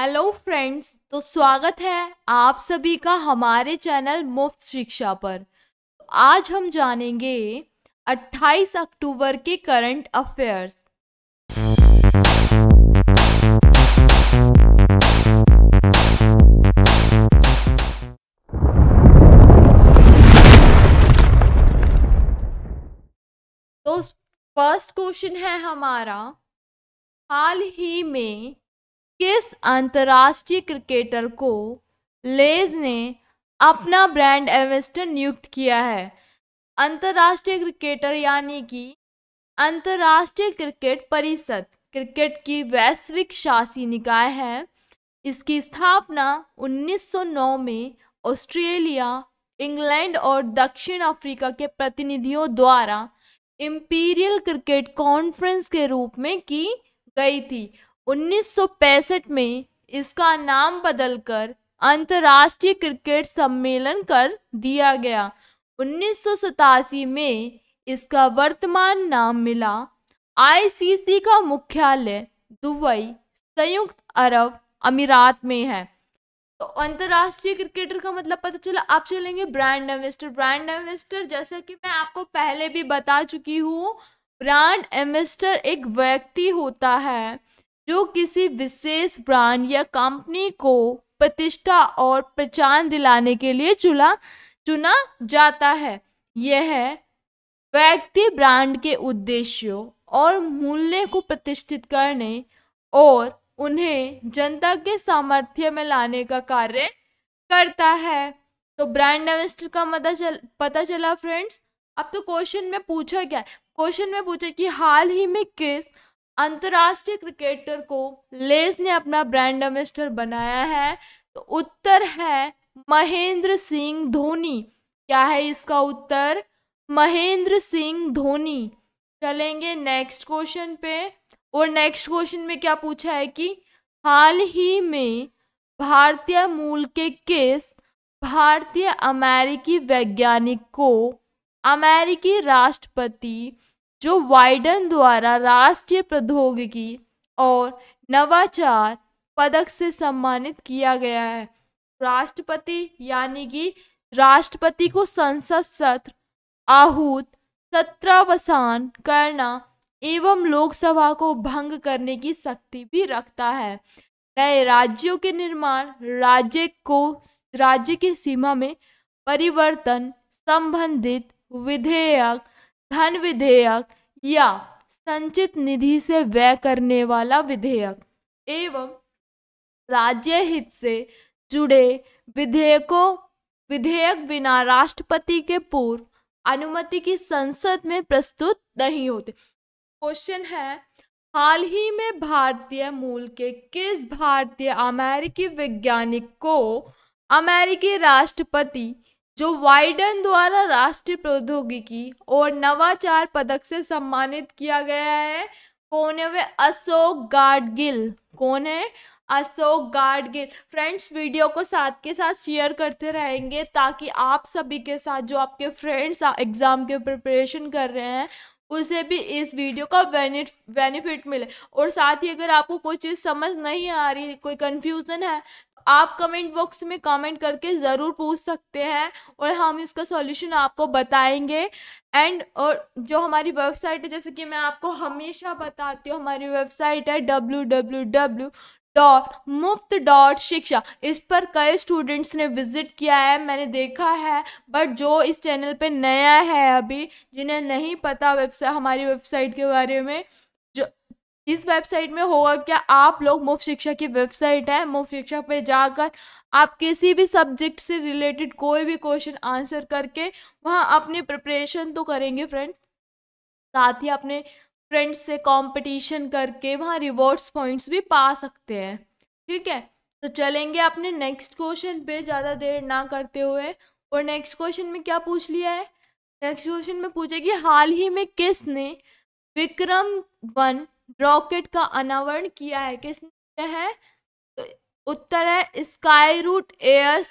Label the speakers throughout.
Speaker 1: hello friends तो स्वागत है आप सभी का हमारे चैनल मुफ्त शिक्षा पर तो आज हम जानेंगे 28 अक्टूबर के करंट अफेयर्स तो फर्स्ट क्वेश्चन है हमारा हाल ही में किस अंतर्राष्ट्रीय क्रिकेटर को लेज ने अपना ब्रांड एम्बेसडर नियुक्त किया है अंतर्राष्ट्रीय क्रिकेटर यानी कि अंतर्राष्ट्रीय क्रिकेट परिषद क्रिकेट की वैश्विक शासी निकाय है इसकी स्थापना 1909 में ऑस्ट्रेलिया इंग्लैंड और दक्षिण अफ्रीका के प्रतिनिधियों द्वारा इम्पीरियल क्रिकेट कॉन्फ्रेंस के रूप में की गई थी 1965 में इसका नाम बदलकर अंतर्राष्ट्रीय क्रिकेट सम्मेलन कर दिया गया उन्नीस में इसका वर्तमान नाम मिला आईसीसी का मुख्यालय दुबई संयुक्त अरब अमीरात में है तो अंतर्राष्ट्रीय क्रिकेटर का मतलब पता चला आप चलेंगे ब्रांड एम्बेस्टर ब्रांड एम्बेस्टर जैसा कि मैं आपको पहले भी बता चुकी हूँ ब्रांड एम्बेस्टर एक व्यक्ति होता है जो किसी विशेष ब्रांड या कंपनी को प्रतिष्ठा और पहचान दिलाने के लिए चुना चुना जाता है यह व्यक्ति ब्रांड के उद्देश्यों और मूल्य को प्रतिष्ठित करने और उन्हें जनता के सामर्थ्य में लाने का कार्य करता है तो ब्रांड एम्बेसडर का मदा चल पता चला फ्रेंड्स अब तो क्वेश्चन में पूछा क्या क्वेश्चन में पूछा कि हाल ही में किस अंतर्राष्ट्रीय क्रिकेटर को लेस ने अपना ब्रांड एम्बेस्टर बनाया है तो उत्तर है महेंद्र सिंह धोनी क्या है इसका उत्तर महेंद्र सिंह धोनी चलेंगे नेक्स्ट क्वेश्चन पे और नेक्स्ट क्वेश्चन में क्या पूछा है कि हाल ही में भारतीय मूल के किस भारतीय अमेरिकी वैज्ञानिक को अमेरिकी राष्ट्रपति जो वाइडन द्वारा राष्ट्रीय प्रौद्योगिकी और नवाचार पदक से सम्मानित किया गया है राष्ट्रपति यानी कि राष्ट्रपति को संसद सत्र आहूत सत्रावसान करना एवं लोकसभा को भंग करने की शक्ति भी रखता है नए राज्यों के निर्माण राज्य को राज्य की सीमा में परिवर्तन संबंधित विधेयक धन विधेयक या संचित निधि से व्यय करने वाला विधेयक एवं राज्य हित से जुड़े विधेयकों विधेयक बिना राष्ट्रपति के पूर्व अनुमति की संसद में प्रस्तुत नहीं होते क्वेश्चन है हाल ही में भारतीय मूल के किस भारतीय अमेरिकी वैज्ञानिक को अमेरिकी राष्ट्रपति जो वाइडन द्वारा राष्ट्रीय प्रौद्योगिकी और नवाचार पदक से सम्मानित किया गया है कौन है वे अशोक गाडगिल कौन है अशोक गाडगिल फ्रेंड्स वीडियो को साथ के साथ शेयर करते रहेंगे ताकि आप सभी के साथ जो आपके फ्रेंड्स एग्ज़ाम के प्रिपरेशन कर रहे हैं उसे भी इस वीडियो का बेनिफिट मिले और साथ ही अगर आपको कोई चीज़ समझ नहीं आ रही कोई कंफ्यूजन है आप कमेंट बॉक्स में कमेंट करके ज़रूर पूछ सकते हैं और हम इसका सॉल्यूशन आपको बताएंगे एंड और जो हमारी वेबसाइट है जैसे कि मैं आपको हमेशा बताती हूँ हमारी वेबसाइट है डब्ल्यू डब्ल्यू डब्ल्यू डॉट मुफ्त डॉट शिक्षा इस पर कई स्टूडेंट्स ने विजिट किया है मैंने देखा है बट जो इस चैनल पे नया है अभी जिन्हें नहीं पता वेबसाइट हमारी वेबसाइट के बारे में इस वेबसाइट में होगा क्या आप लोग मुफ्त शिक्षा की वेबसाइट है मुफ्त शिक्षा पे जाकर आप किसी भी सब्जेक्ट से रिलेटेड कोई भी क्वेश्चन आंसर करके वहाँ अपनी प्रिपरेशन तो करेंगे फ्रेंड्स साथ ही अपने फ्रेंड्स से कंपटीशन करके वहाँ रिवॉर्ड्स पॉइंट्स भी पा सकते हैं ठीक है तो चलेंगे अपने नेक्स्ट क्वेश्चन पे ज़्यादा देर ना करते हुए और नेक्स्ट क्वेश्चन में क्या पूछ लिया है नेक्स्ट क्वेश्चन में पूछेगी हाल ही में किसने विक्रम वन रॉकेट का अनावरण किया है किसने किया है तो उत्तर है स्काई रूट एयर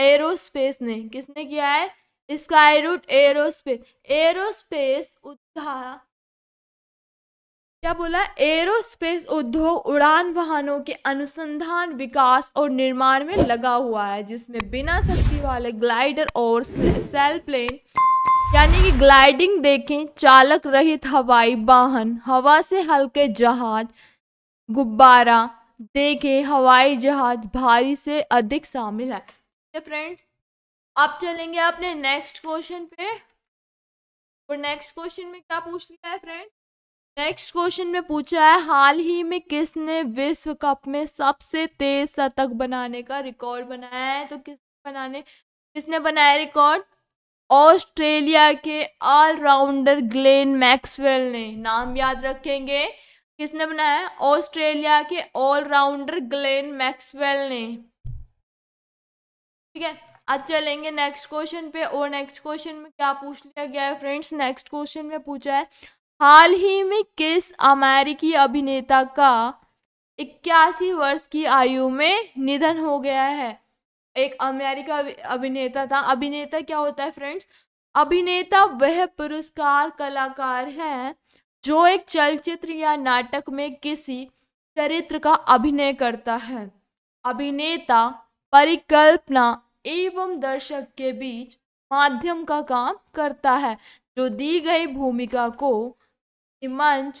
Speaker 1: एरोस्पेस ने किसने किया है स्काई रूट एरोस्पेस एरोस्पेस उद्धा क्या बोला एरोस्पेस उद्योग उड़ान वाहनों के अनुसंधान विकास और निर्माण में लगा हुआ है जिसमें बिना शक्ति वाले ग्लाइडर और सेल प्लेन यानी कि ग्लाइडिंग देखें चालक रहित हवाई वाहन हवा से हल्के जहाज गुब्बारा देखें हवाई जहाज भारी से अधिक शामिल है फ्रेंड्स अब चलेंगे अपने नेक्स्ट क्वेश्चन पे और नेक्स्ट क्वेश्चन में क्या पूछ लिया है फ्रेंड नेक्स्ट क्वेश्चन में पूछा है हाल ही में किसने विश्व कप में सबसे तेज शतक बनाने का रिकॉर्ड बनाया है तो किस बनाने किसने बनाया रिकॉर्ड ऑस्ट्रेलिया के ऑलराउंडर ग्लेन मैक्सवेल ने नाम याद रखेंगे किसने बनाया ऑस्ट्रेलिया के ऑलराउंडर ग्लेन मैक्सवेल ने ठीक है अब चलेंगे नेक्स्ट क्वेश्चन पे और नेक्स्ट क्वेश्चन में क्या पूछ लिया गया है फ्रेंड्स नेक्स्ट क्वेश्चन में पूछा है हाल ही में किस अमेरिकी अभिनेता का इक्यासी वर्ष की आयु में निधन हो गया है एक अमेरिका अभिनेता था अभिनेता क्या होता है फ्रेंड्स अभिनेता वह पुरस्कार कलाकार है जो एक चलचित्र या नाटक में किसी चरित्र का अभिनय करता है अभिनेता परिकल्पना एवं दर्शक के बीच माध्यम का काम करता है जो दी गई भूमिका को मंच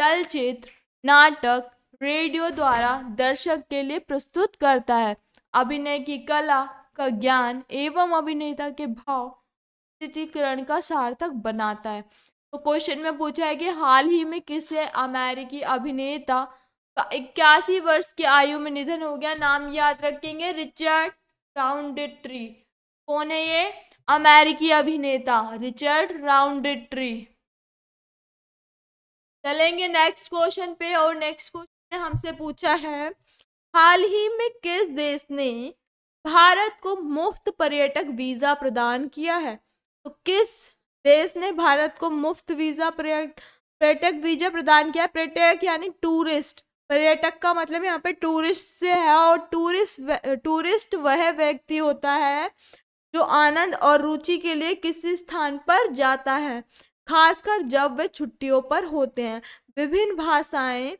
Speaker 1: चलचित्र नाटक रेडियो द्वारा दर्शक के लिए प्रस्तुत करता है अभिनय की कला का ज्ञान एवं अभिनेता के भाव स्थितिकरण का सार्थक बनाता है तो क्वेश्चन में पूछा है कि हाल ही में किसे अमेरिकी अभिनेता का इक्यासी वर्ष की आयु में निधन हो गया नाम याद रखेंगे रिचर्ड राउंड ट्री कौन है ये अमेरिकी अभिनेता रिचर्ड राउंड ट्री चलेंगे नेक्स्ट क्वेश्चन पे और नेक्स्ट क्वेश्चन ने हमसे पूछा है हाल ही में किस देश ने भारत को मुफ्त पर्यटक वीजा प्रदान किया है तो किस देश ने भारत को मुफ्त वीजा पर्यटक वीजा प्रदान किया पर्यटक यानी टूरिस्ट पर्यटक का मतलब यहाँ पे टूरिस्ट से है और टूरिस्ट टूरिस्ट वह व्यक्ति होता है जो आनंद और रुचि के लिए किसी स्थान पर जाता है खासकर जब वे छुट्टियों पर होते हैं विभिन्न भाषाएं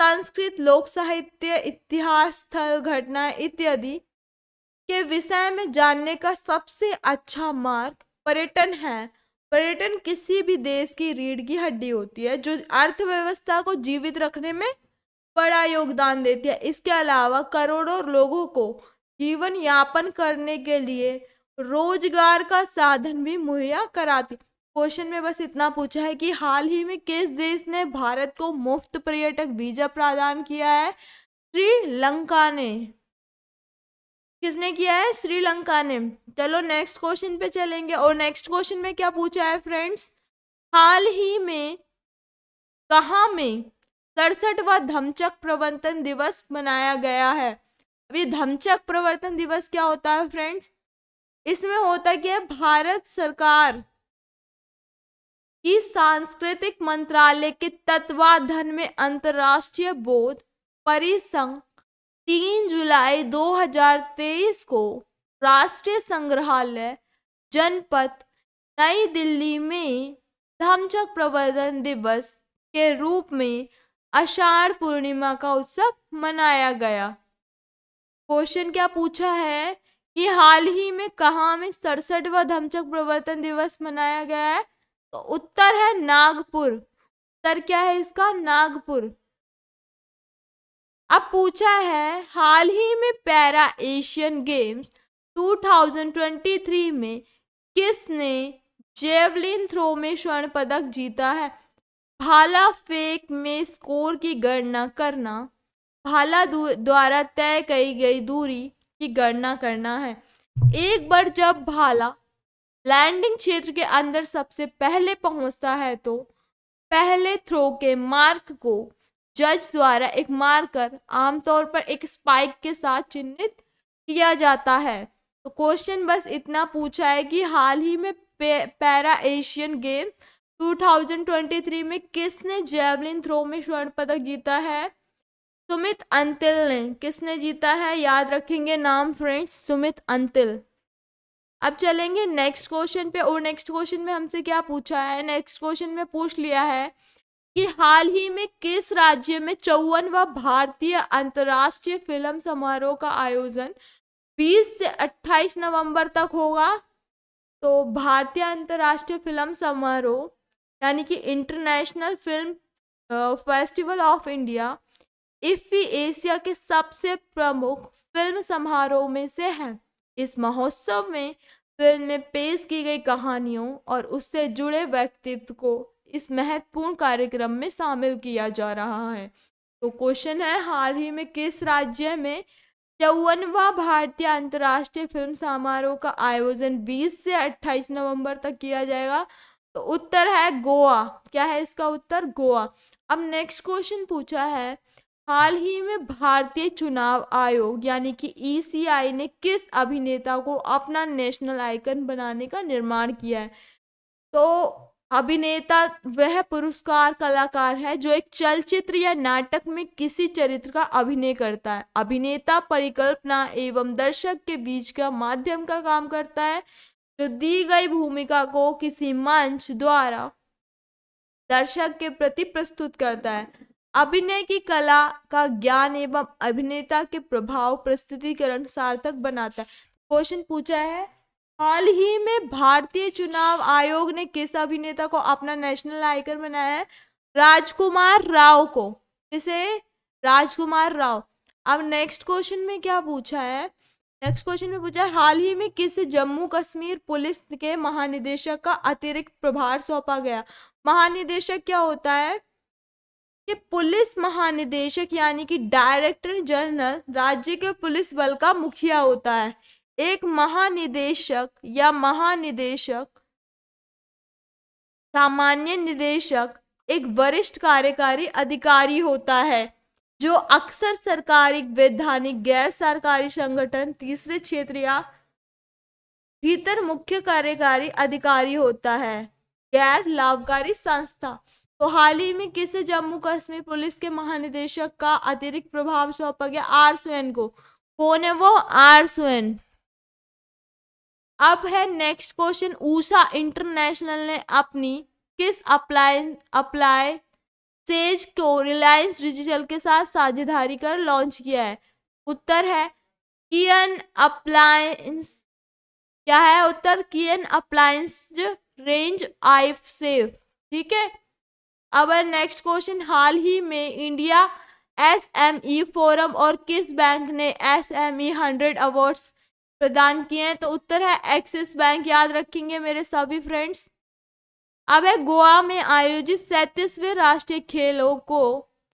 Speaker 1: संस्कृत लोक साहित्य इतिहास स्थल घटना इत्यादि के विषय में जानने का सबसे अच्छा मार्ग पर्यटन है पर्यटन किसी भी देश की रीढ़ की हड्डी होती है जो अर्थव्यवस्था को जीवित रखने में बड़ा योगदान देती है इसके अलावा करोड़ों लोगों को जीवन यापन करने के लिए रोजगार का साधन भी मुहैया कराती क्वेश्चन में बस इतना पूछा है कि हाल ही में किस देश ने भारत को मुफ्त पर्यटक वीजा प्रदान किया है श्रीलंका ने किसने किया है श्रीलंका ने चलो नेक्स्ट क्वेश्चन पे चलेंगे और नेक्स्ट क्वेश्चन में क्या पूछा है फ्रेंड्स हाल ही में कहा में सड़सठवा धमचक प्रवर्तन दिवस मनाया गया है अभी धमचक प्रवर्तन दिवस क्या होता है फ्रेंड्स इसमें होता क्या है भारत सरकार कि सांस्कृतिक मंत्रालय के तत्वाधन में अंतर्राष्ट्रीय बौद्ध परिसंघ तीन जुलाई 2023 को राष्ट्रीय संग्रहालय जनपद नई दिल्ली में धमचक प्रवर्धन दिवस के रूप में अषाढ़ पूर्णिमा का उत्सव मनाया गया क्वेश्चन क्या पूछा है कि हाल ही में कहाँ में सड़सठवा धमचक प्रवर्तन दिवस मनाया गया है तो उत्तर है नागपुर उत्तर क्या है इसका नागपुर अब पूछा है हाल ही में पैरा एशियन गेम्स 2023 में किसने जेवलिन थ्रो में स्वर्ण पदक जीता है भाला फेक में स्कोर की गणना करना भाला द्वारा तय की गई दूरी की गणना करना है एक बार जब भाला लैंडिंग क्षेत्र के अंदर सबसे पहले पहुंचता है तो पहले थ्रो के मार्क को जज द्वारा एक मार्कर आमतौर पर एक स्पाइक के साथ चिन्हित किया जाता है तो क्वेश्चन बस इतना पूछा है कि हाल ही में पैरा एशियन गेम 2023 में किसने जेवलिन थ्रो में स्वर्ण पदक जीता है सुमित अंतिल ने किसने जीता है याद रखेंगे नाम फ्रेंड्स सुमित अंतिल अब चलेंगे नेक्स्ट क्वेश्चन पे और नेक्स्ट क्वेश्चन में हमसे क्या पूछा है नेक्स्ट क्वेश्चन में पूछ लिया है कि हाल ही में किस राज्य में चौवनवा भारतीय अंतर्राष्ट्रीय फिल्म समारोह का आयोजन 20 से 28 नवंबर तक होगा तो भारतीय अंतर्राष्ट्रीय फिल्म समारोह यानी कि international film festival of India IFFI Asia के सबसे प्रमुख फिल्म समारोह में से है इस महोत्सव में फिल्म में पेश की गई कहानियों और उससे जुड़े व्यक्तित्व को इस महत्वपूर्ण कार्यक्रम में शामिल किया जा रहा है तो क्वेश्चन है हाल ही में किस राज्य में चौवनवा भारतीय अंतर्राष्ट्रीय फिल्म समारोह का आयोजन 20 से 28 नवंबर तक किया जाएगा तो उत्तर है गोवा क्या है इसका उत्तर गोवा अब नेक्स्ट क्वेश्चन पूछा है हाल ही में भारतीय चुनाव आयोग यानी कि ई e ने किस अभिनेता को अपना नेशनल आइकन बनाने का निर्माण किया है तो अभिनेता वह पुरस्कार कलाकार है जो एक चलचित्र या नाटक में किसी चरित्र का अभिनय करता है अभिनेता परिकल्पना एवं दर्शक के बीच का माध्यम का काम करता है जो दी गई भूमिका को किसी मंच द्वारा दर्शक के प्रति प्रस्तुत करता है अभिनय की कला का ज्ञान एवं अभिनेता के प्रभाव प्रस्तुतिकरण सार्थक बनाता है क्वेश्चन पूछा है हाल ही में भारतीय चुनाव आयोग ने किस अभिनेता को अपना नेशनल आइकन बनाया है राजकुमार राव को इसे राजकुमार राव अब नेक्स्ट क्वेश्चन में क्या पूछा है नेक्स्ट क्वेश्चन में पूछा है हाल ही में किस जम्मू कश्मीर पुलिस के महानिदेशक का अतिरिक्त प्रभार सौंपा गया महानिदेशक क्या होता है कि पुलिस महानिदेशक यानी कि डायरेक्टर जनरल राज्य के पुलिस बल का मुखिया होता है एक महानिदेशक या महानिदेशक सामान्य निदेशक एक वरिष्ठ कार्यकारी अधिकारी होता है जो अक्सर सरकारी वैधानिक गैर सरकारी संगठन तीसरे क्षेत्र या भीतर मुख्य कार्यकारी अधिकारी होता है गैर लाभकारी संस्था तो हाल ही में किसे जम्मू कश्मीर पुलिस के महानिदेशक का अतिरिक्त प्रभाव सौंपा गया आर सुन को कौन है वो आर सुन अब है नेक्स्ट क्वेश्चन ऊषा इंटरनेशनल ने अपनी किस अप्लाय अप्लाय सेज को रिलायंस डिजिटल के साथ साझेदारी कर लॉन्च किया है उत्तर है कियन अप्लायंस क्या है उत्तर कियन अप्लायंस रेंज आइफ सेफ ठीक है अवर नेक्स्ट क्वेश्चन हाल ही में India S M E forum और किस बैंक ने S M E hundred awards प्रदान किए हैं तो उत्तर है एक्सिस बैंक याद रखेंगे मेरे सभी फ्रेंड्स अब है गोवा में आयोजित सैंतीसवें राष्ट्रीय खेलों को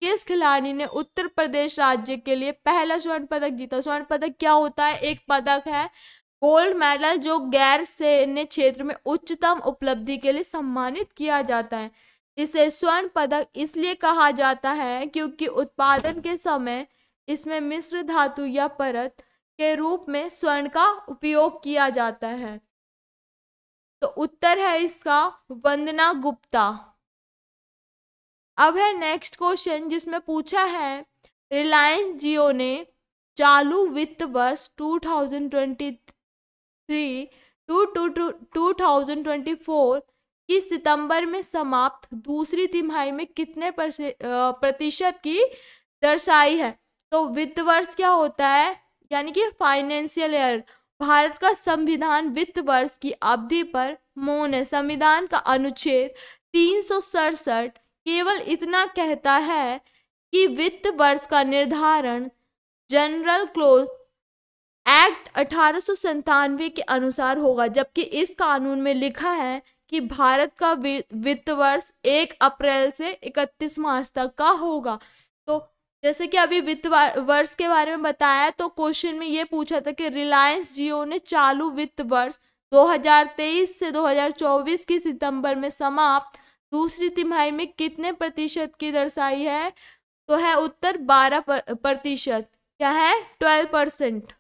Speaker 1: किस खिलाड़ी ने उत्तर प्रदेश राज्य के लिए पहला स्वर्ण पदक जीता स्वर्ण पदक क्या होता है एक पदक है गोल्ड मेडल जो गैर सैन्य क्षेत्र में उच्चतम उपलब्धि के लिए सम्मानित किया जाता है इसे स्वर्ण पदक इसलिए कहा जाता है क्योंकि उत्पादन के समय इसमें मिश्र धातु या परत के रूप में स्वर्ण का उपयोग किया जाता है तो उत्तर है इसका वंदना गुप्ता अब है नेक्स्ट क्वेश्चन जिसमें पूछा है रिलायंस जियो ने चालू वित्त वर्ष 2023 to two two two thousand twenty four कि सितंबर में समाप्त दूसरी तिमाही में कितने प्रतिशत की दर्शाई है तो वित्त वर्ष क्या होता है यानी कि फाइनेंशियल ईयर भारत का संविधान वित्त वर्ष की अवधि पर मौन है संविधान का अनुच्छेद तीन केवल इतना कहता है कि वित्त वर्ष का निर्धारण जनरल क्लोज एक्ट अठारह के अनुसार होगा जबकि इस कानून में लिखा है कि भारत का वित्त वर्ष एक अप्रैल से इकतीस मार्च तक का होगा तो जैसे कि अभी वित्त वर्ष के बारे में बताया तो क्वेश्चन में ये पूछा था कि रिलायंस जियो ने चालू वित्त वर्ष 2023 से 2024 की सितंबर में समाप्त दूसरी तिमाही में कितने प्रतिशत की दर्शाई है तो है उत्तर 12 प्रतिशत क्या है 12 परसेंट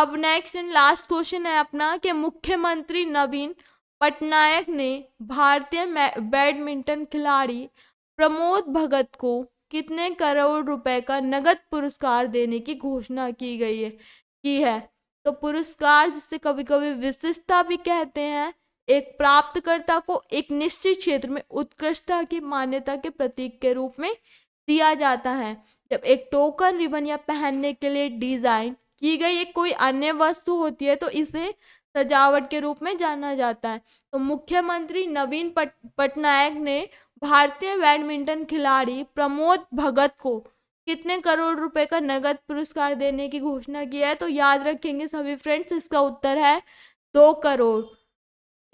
Speaker 1: अब नेक्स्ट एंड लास्ट क्वेश्चन है अपना कि मुख्यमंत्री नवीन पटनायक ने भारतीय बैडमिंटन खिलाड़ी प्रमोद भगत को कितने करोड़ रुपए का नगद पुरस्कार देने की घोषणा की गई है की है तो पुरस्कार जिसे कभी कभी विशिष्टता भी कहते हैं एक प्राप्तकर्ता को एक निश्चित क्षेत्र में उत्कृष्टता की मान्यता के प्रतीक के रूप में दिया जाता है जब एक टोकन रिबन या पहनने के लिए डिजाइन की गई एक कोई अन्य वस्तु होती है तो इसे सजावट के रूप में जाना जाता है तो मुख्यमंत्री नवीन पट, पटनायक ने भारतीय बैडमिंटन खिलाड़ी प्रमोद भगत को कितने करोड़ रुपए का नगद पुरस्कार देने की घोषणा की है तो याद रखेंगे सभी फ्रेंड्स इसका उत्तर है दो करोड़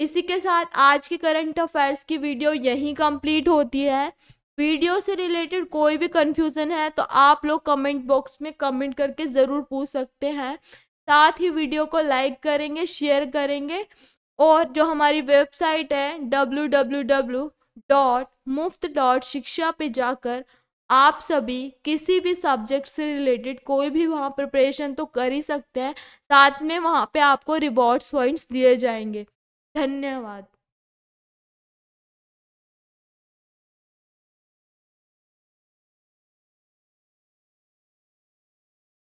Speaker 1: इसी के साथ आज की करंट अफेयर्स की वीडियो यहीं कंप्लीट होती है वीडियो से रिलेटेड कोई भी कन्फ्यूज़न है तो आप लोग कमेंट बॉक्स में कमेंट करके ज़रूर पूछ सकते हैं साथ ही वीडियो को लाइक करेंगे शेयर करेंगे और जो हमारी वेबसाइट है डब्ल्यू डॉट मुफ्त डॉट शिक्षा पे जाकर आप सभी किसी भी सब्जेक्ट से रिलेटेड कोई भी वहाँ प्रिपरेशन तो कर ही सकते हैं साथ में वहाँ पे आपको रिवॉर्ड्स पॉइंट्स दिए जाएंगे धन्यवाद